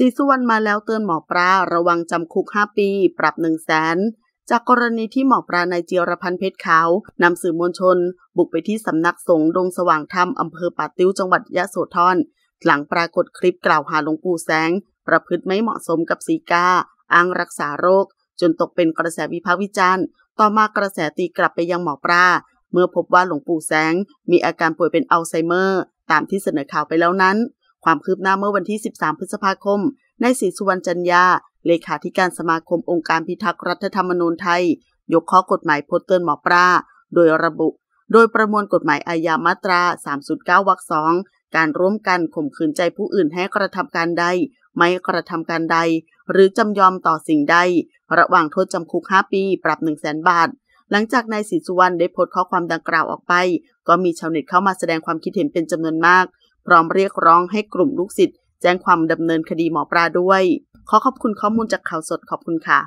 สีสุวรรณมาแล้วเตือนหมอปลาระวังจำคุก 5 ปี ปรับ1 0 0 0 0แสนจากกรณีที่หมอปลาในเจียรพันธ์เพชรขาว นำสื่อมวลชน บุกไปที่สำนักสงฆ์ดงสว่างธรรมอำเภอป่าติ้วจังหวัดยะโสธรหลังปรากฏคลิปกล่าวหาหลวงปู่แสง ประพฤติไม่เหมาะสมกับสีกาอ้างรักษาโรคจนตกเป็นกระแสวิพากษ์วิจารณ์ ต่อมากระแสตีกลับไปยังหมอปลาเมื่อพบว่าหลวงปู่แสง มีอาการป่วยเป็นอัลไซเมอร์ ตามที่เสนอข่าวไปแล้วนั้นความคืบหน้าเมื่อวันที่ 13 พฤษภาคมนายศรีสุวรรณจันยาเลขาธิการสมาคมองค์การพิทักษ์รัฐธรรมนูญไทย ยกข้อกฎหมายโพดเตือนหมอปลาโดยระบุ โดยประมวลกฎหมายอาญามาตรา 309วรรคสองการร่วมกันข่มขืนใจผู้อื่นให้กระทำการใด ไม่กระทำการใด หรือจำยอมต่อสิ่งใด ระหว่างโทษจำคุก 5 ปี ปรับ 1 0 0 0 0แบาท หลังจากนายศรีสุวรรณได้โพสต์ข้อความดังกล่าวออกไป ก็มีชาวเน็ตเข้ามาแสดงความคิดเห็นเป็นจำนวนมากพร้อมเรียกร้องให้กลุ่มลูกศิษย์แจ้งความดำเนินคดีหมอปลาด้วย ขอขอบคุณข้อมูลจากข่าวสดขอบคุณค่ะ